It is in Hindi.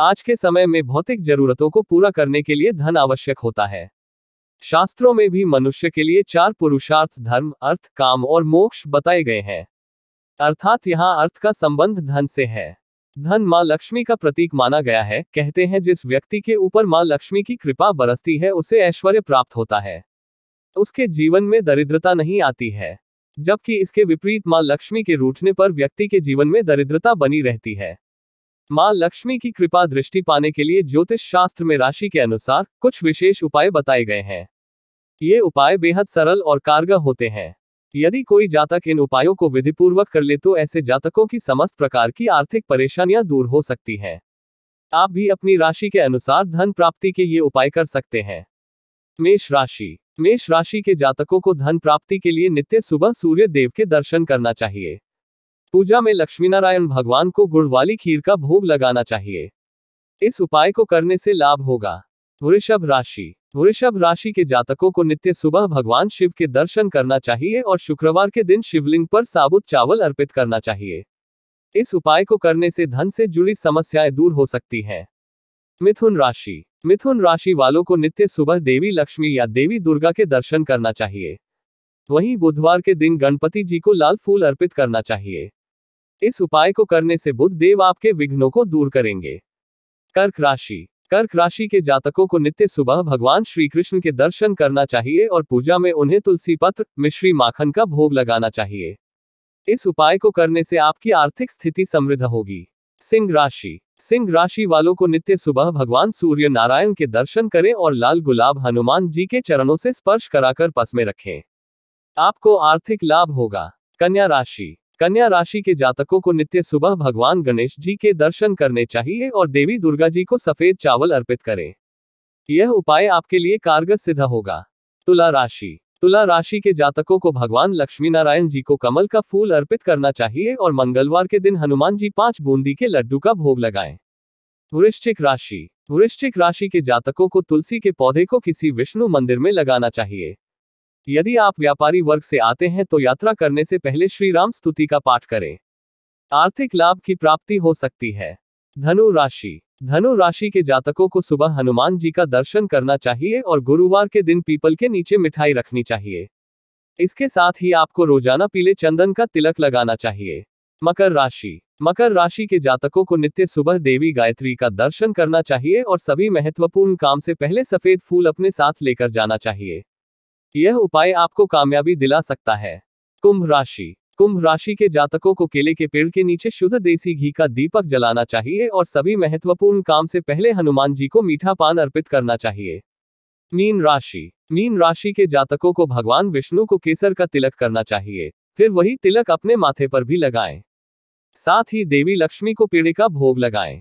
आज के समय में भौतिक जरूरतों को पूरा करने के लिए धन आवश्यक होता है शास्त्रों में भी मनुष्य के लिए चार पुरुषार्थ धर्म अर्थ काम और मोक्ष बताए गए हैं अर्थात यहाँ अर्थ का संबंध धन से है धन माँ लक्ष्मी का प्रतीक माना गया है कहते हैं जिस व्यक्ति के ऊपर माँ लक्ष्मी की कृपा बरसती है उसे ऐश्वर्य प्राप्त होता है उसके जीवन में दरिद्रता नहीं आती है जबकि इसके विपरीत माँ लक्ष्मी के रूठने पर व्यक्ति के जीवन में दरिद्रता बनी रहती है मां लक्ष्मी की कृपा दृष्टि पाने के लिए ज्योतिष शास्त्र में राशि के अनुसार कुछ विशेष उपाय बताए गए हैं ये उपाय बेहद सरल और कारगर होते हैं यदि कोई जातक इन उपायों को विधिपूर्वक कर ले तो ऐसे जातकों की समस्त प्रकार की आर्थिक परेशानियां दूर हो सकती हैं आप भी अपनी राशि के अनुसार धन प्राप्ति के ये उपाय कर सकते हैं मेष राशि मेष राशि के जातकों को धन प्राप्ति के लिए नित्य सुबह सूर्य देव के दर्शन करना चाहिए पूजा में लक्ष्मीनारायण भगवान को गुड़ वाली खीर का भोग लगाना चाहिए इस उपाय को करने से लाभ होगा वृषभ राशि वृषभ राशि के जातकों को नित्य सुबह भगवान शिव के दर्शन करना चाहिए और शुक्रवार के दिन शिवलिंग पर साबुत चावल अर्पित करना चाहिए इस उपाय को करने से धन से जुड़ी समस्याएं दूर हो सकती हैं मिथुन राशि मिथुन राशि वालों को नित्य सुबह देवी लक्ष्मी या देवी दुर्गा के दर्शन करना चाहिए वहीं बुधवार के दिन गणपति जी को लाल फूल अर्पित करना चाहिए इस उपाय को करने से बुद्ध देव आपके विघ्नों को दूर करेंगे कर्क राशि कर्क राशि के जातकों को नित्य सुबह भगवान श्री कृष्ण के दर्शन करना चाहिए और पूजा में उन्हें तुलसी पत्र मिश्री माखन का भोग लगाना चाहिए इस उपाय को करने से आपकी आर्थिक स्थिति समृद्ध होगी सिंह राशि सिंह राशि वालों को नित्य सुबह भगवान सूर्य नारायण के दर्शन करें और लाल गुलाब हनुमान जी के चरणों से स्पर्श कराकर पस में रखें आपको आर्थिक लाभ होगा कन्या राशि कन्या राशि के जातकों को नित्य सुबह भगवान गणेश जी के दर्शन करने चाहिए और देवी दुर्गा जी को सफेद चावल अर्पित करें यह उपाय आपके लिए कारगर सिद्ध होगा तुला राशि तुला राशि के जातकों को भगवान लक्ष्मी नारायण जी को कमल का फूल अर्पित करना चाहिए और मंगलवार के दिन हनुमान जी पांच बूंदी के लड्डू का भोग लगाएं वृश्चिक राशि वृश्चिक राशि के जातकों को तुलसी के पौधे को किसी विष्णु मंदिर में लगाना चाहिए यदि आप व्यापारी वर्ग से आते हैं तो यात्रा करने से पहले श्री राम स्तुति का पाठ करें आर्थिक लाभ की प्राप्ति हो सकती है धनु राशि धनु राशि के जातकों को सुबह हनुमान जी का दर्शन करना चाहिए और गुरुवार के दिन पीपल के नीचे मिठाई रखनी चाहिए इसके साथ ही आपको रोजाना पीले चंदन का तिलक लगाना चाहिए मकर राशि मकर राशि के जातकों को नित्य सुबह देवी गायत्री का दर्शन करना चाहिए और सभी महत्वपूर्ण काम से पहले सफेद फूल अपने साथ लेकर जाना चाहिए यह उपाय आपको कामयाबी दिला सकता है कुंभ राशि कुंभ राशि के जातकों को केले के पेड़ के नीचे शुद्ध देसी घी का दीपक जलाना चाहिए और सभी महत्वपूर्ण काम से पहले हनुमान जी को मीठा पान अर्पित करना चाहिए मीन राशि मीन राशि के जातकों को भगवान विष्णु को केसर का तिलक करना चाहिए फिर वही तिलक अपने माथे पर भी लगाएं साथ ही देवी लक्ष्मी को पेड़े का भोग लगाएं